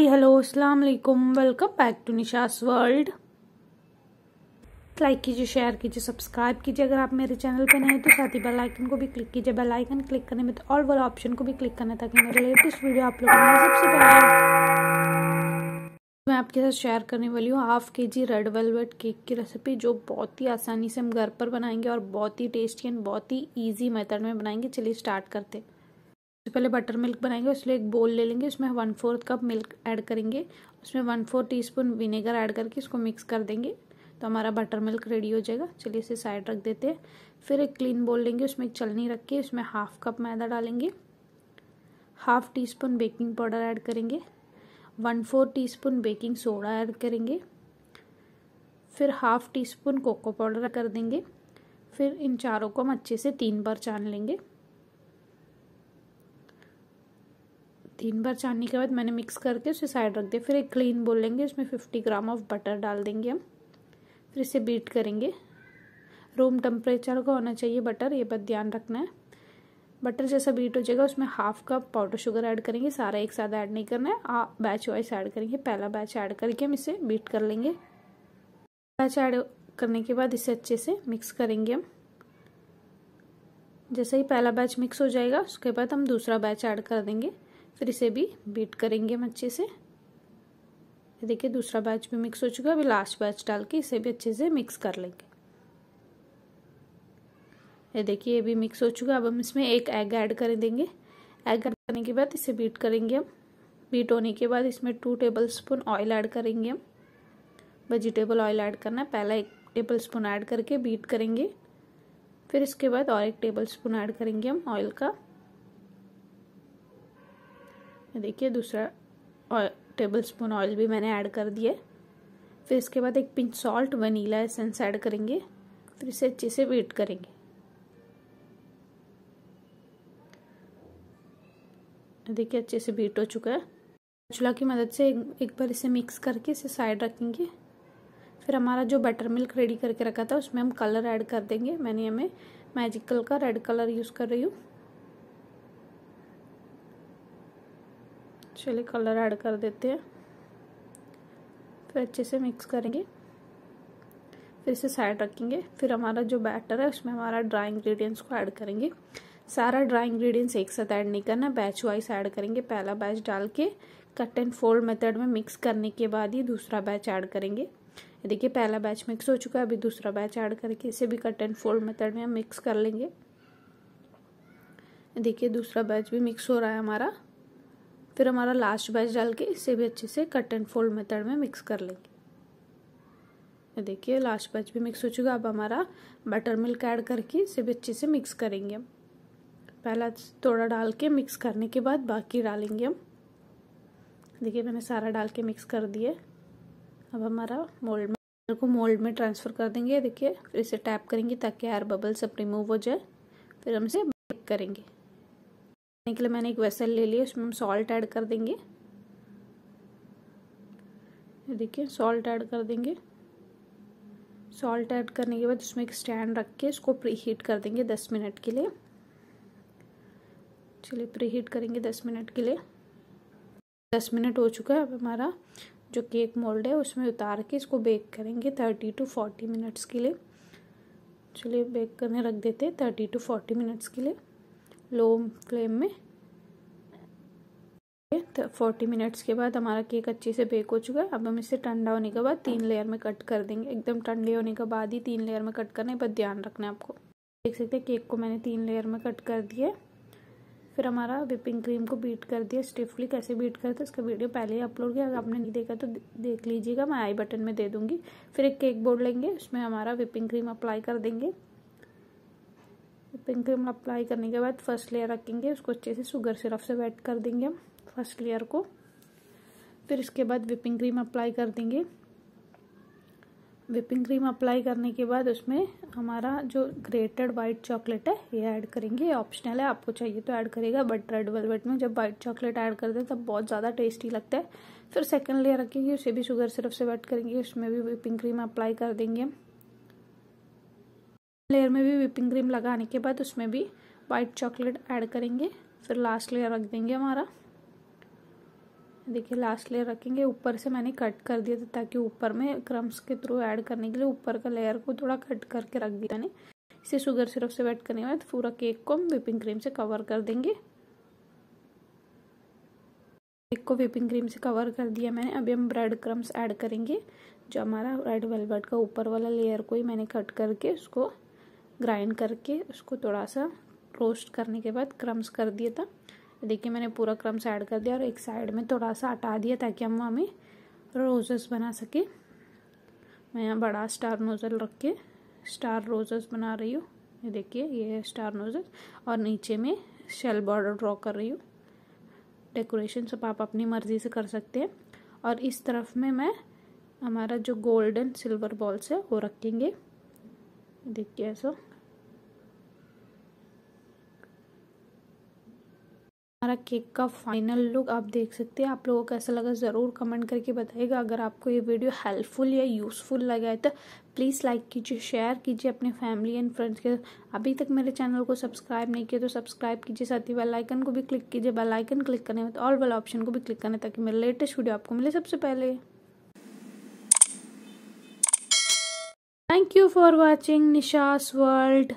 हाय hello अस्सलाम वालेकुम welcome back to Nisha's world like कीजिए शेयर कीजिए सब्सक्राइब कीजिए अगर आप मेरे चैनल पर नए हैं तो साथ ही बेल आइकन को भी क्लिक कीजिए बेल आइकन क्लिक करने में तो ऑल वाला ऑप्शन को भी क्लिक करना ताकि मेरे लेटेस्ट वीडियो आप लोगों को सबसे पहले मैं आपके साथ शेयर करने वाली हूँ half K G red velvet cake की रेसिपी जो बहुत ही आसानी से हम घर पर बनाएंगे और बहुत ही टेस्टी एंड बहुत ही ईजी मेथड में बनाएंगे चलिए स्टार्ट करते हैं सबसे पहले बटर मिल्क बनाएंगे उसमें एक बोल ले लेंगे उसमें one fourth cup milk add करेंगे उसमें one fourth teaspoon vinegar add करके इसको मिक्स कर देंगे तो हमारा बटर मिल्क रेडी हो जाएगा चलिए इसे साइड रख देते हैं फिर एक क्लीन बोल लेंगे उसमें एक चलनी रख के उसमें हाफ कप मैदा डालेंगे half teaspoon baking powder add करेंगे one four teaspoon baking soda add करेंगे फिर half teaspoon cocoa powder कर देंगे फिर इन चारों को हम अच्छे से तीन बार चान लेंगे तीन बार छानने के बाद मैंने मिक्स करके उसे साइड रख दिया फिर एक क्लीन बोल लेंगे उसमें फिफ्टी ग्राम ऑफ बटर डाल देंगे हम फिर इसे बीट करेंगे रूम टेम्परेचर का होना चाहिए बटर ये बात ध्यान रखना है बटर जैसा बीट हो जाएगा उसमें half cup powder sugar add करेंगे सारा एक साथ ऐड नहीं करना है आ बैच वाइज ऐड करेंगे पहला बैच ऐड करके हम इसे बीट कर लेंगे बैच ऐड करने के बाद इसे अच्छे से मिक्स करेंगे हम जैसे ही पहला बैच मिक्स हो जाएगा उसके बाद हम दूसरा बैच ऐड कर देंगे फिर इसे भी बीट करेंगे हम अच्छे से देखिए दूसरा बैच भी मिक्स हो चुका है अभी लास्ट बैच डाल के इसे भी अच्छे से मिक्स कर लेंगे ये देखिए ये भी मिक्स हो चुका है अब हम इसमें एक एग ऐड कर देंगे एग ऐड करने के बाद इसे बीट करेंगे हम बीट होने के बाद इसमें two tablespoon oil add करेंगे हम वेजिटेबल ऑयल ऐड करना है पहला एक टेबल स्पून ऐड करके बीट करेंगे फिर इसके बाद और एक टेबल स्पून ऐड करेंगे हम ऑयल का देखिए दूसरा और टेबल स्पून ऑयल भी मैंने ऐड कर दिया फिर इसके बाद एक pinch salt vanilla essence add करेंगे फिर इसे अच्छे से वेट करेंगे देखिए अच्छे से बीट हो चुका है चूल्हा की मदद से एक, एक बार इसे मिक्स करके इसे साइड रखेंगे फिर हमारा जो बटर मिल्क रेडी करके रखा था उसमें हम कलर ऐड कर देंगे मैंने हमें मैजिकल का रेड कलर यूज़ कर रही हूँ चलिए कलर ऐड कर देते हैं फिर अच्छे से मिक्स करेंगे फिर इसे साइड रखेंगे फिर हमारा जो बैटर है उसमें हमारा ड्राई इंग्रेडिएंट्स को ऐड करेंगे सारा ड्राई इंग्रेडिएंट्स एक साथ ऐड नहीं करना बैच वाइज ऐड करेंगे पहला बैच डाल के कट एंड फोल्ड मेथड में मिक्स करने के बाद ही दूसरा बैच ऐड करेंगे देखिए पहला बैच मिक्स हो चुका है अभी दूसरा बैच ऐड करके इसे भी कट एंड फोल्ड मेथड में हम मिक्स कर लेंगे देखिए दूसरा बैच भी मिक्स हो रहा है हमारा फिर हमारा लास्ट बैच डाल के इसे भी अच्छे से कट एंड फोल्ड मेथड में मिक्स कर लेंगे देखिए लास्ट बैच भी मिक्स हो चुका अब हमारा बटर मिल्क ऐड करके इसे भी अच्छे से मिक्स करेंगे हम पहला थोड़ा डाल के मिक्स करने के बाद बाकी डालेंगे हम देखिए मैंने सारा डाल के मिक्स कर दिए अब हमारा मोल्ड में को मोल्ड में ट्रांसफ़र कर देंगे देखिए फिर इसे टैप करेंगे ताकि एयर बबल सब रिमूव हो जाए फिर हम इसे बेक करेंगे करने के लिए मैंने एक वेसल ले लिया उसमें हम सॉल्ट ऐड कर देंगे देखिए सॉल्ट ऐड कर देंगे सॉल्ट ऐड करने के बाद उसमें एक स्टैंड रख के इसको प्री हीट कर देंगे दस मिनट के लिए चलिए प्री हीट करेंगे दस मिनट के लिए दस मिनट हो चुका है अब हमारा जो केक मोल्ड है उसमें उतार के इसको बेक करेंगे थर्टी टू फोर्टी मिनट्स के लिए चलिए बेक करने रख देते हैं थर्टी टू फोर्टी मिनट्स के लिए लो फ्लेम में तो फोर्टी मिनट्स के बाद हमारा केक अच्छे से बेक हो चुका है अब हम इसे ठंडा होने के बाद तीन लेयर में कट कर देंगे एकदम ठंडे होने के बाद ही तीन लेयर में कट करना है बस ध्यान रखना है आपको देख सकते हैं केक को मैंने तीन लेयर में कट कर दिया फिर हमारा विपिंग क्रीम को बीट कर दिया स्टिफली कैसे बीट करते उसका वीडियो पहले ही अपलोड किया अगर आपने नहीं देखा तो देख लीजिएगा मैं आई बटन में दे दूंगी फिर एक केक बोर्ड लेंगे उसमें हमारा विपिंग क्रीम अप्लाई कर देंगे पिंक क्रीम अप्लाई करने के बाद फर्स्ट लेयर रखेंगे उसको अच्छे से शुगर सिरप से वेट कर देंगे हम फर्स्ट लेयर को फिर इसके बाद विपिंग क्रीम अप्लाई कर देंगे विपिंग क्रीम अप्लाई करने के बाद उसमें हमारा जो ग्रेटेड वाइट चॉकलेट है ये ऐड करेंगे ऑप्शनल है आपको चाहिए तो ऐड करेगा बट रेड वेलवेट में जब वाइट चॉकलेट ऐड कर दें तब बहुत ज़्यादा टेस्टी लगता है फिर सेकंड लेयर रखेंगे उसे भी शुगर सिरप से वेट करेंगे उसमें भी विपिंग क्रीम अप्लाई कर देंगे लेयर में भी विपिंग क्रीम लगाने के बाद उसमें भी वाइट चॉकलेट ऐड करेंगे फिर लास्ट लेयर रख देंगे हमारा देखिए लास्ट लेयर रखेंगे ऊपर से मैंने कट कर दिया था ताकि ऊपर में क्रम्स के थ्रू ऐड करने के लिए ऊपर का लेयर को थोड़ा कट करके रख दिया मैंने इसे शुगर सिरप से वेट करने के बाद पूरा केक को हम विपिंग क्रीम से कवर कर देंगे केक को विपिंग क्रीम से कवर कर दिया मैंने अभी हम ब्रेड क्रम्स ऐड करेंगे जो हमारा रेड वेलवेट का ऊपर वाला लेयर को ही मैंने कट करके उसको ग्राइंड करके उसको थोड़ा सा रोस्ट करने के बाद क्रम्स कर दिया था देखिए मैंने पूरा क्रम्स ऐड कर दिया और एक साइड में थोड़ा सा हटा दिया ताकि हम हमें रोजेस बना सके मैं यहाँ बड़ा स्टार नोज़ल रख के स्टार रोजेस बना रही हूँ ये देखिए ये है स्टार नोज़ल और नीचे में शेल बॉर्डर ड्रॉ कर रही हूँ डेकोरेशन सब आप अपनी मर्ज़ी से कर सकते हैं और इस तरफ में मैं हमारा जो गोल्डन सिल्वर बॉल्स है वो रखेंगे देखिए ऐसा हमारा केक का फाइनल लुक आप देख सकते हैं आप लोगों को कैसा लगा ज़रूर कमेंट करके बताइएगा अगर आपको ये वीडियो हेल्पफुल या यूज़फुल लगा है तो प्लीज़ लाइक कीजिए शेयर कीजिए अपने फैमिली एंड फ्रेंड्स के अभी तक मेरे चैनल को सब्सक्राइब नहीं किया तो सब्सक्राइब कीजिए साथ ही बेल आइकन को भी क्लिक कीजिए बेल आइकन क्लिक करने में तो ऑल वाला ऑप्शन को भी क्लिक करना ताकि मेरे लेटेस्ट वीडियो आपको मिले सबसे पहले thank you for watching Nisha's world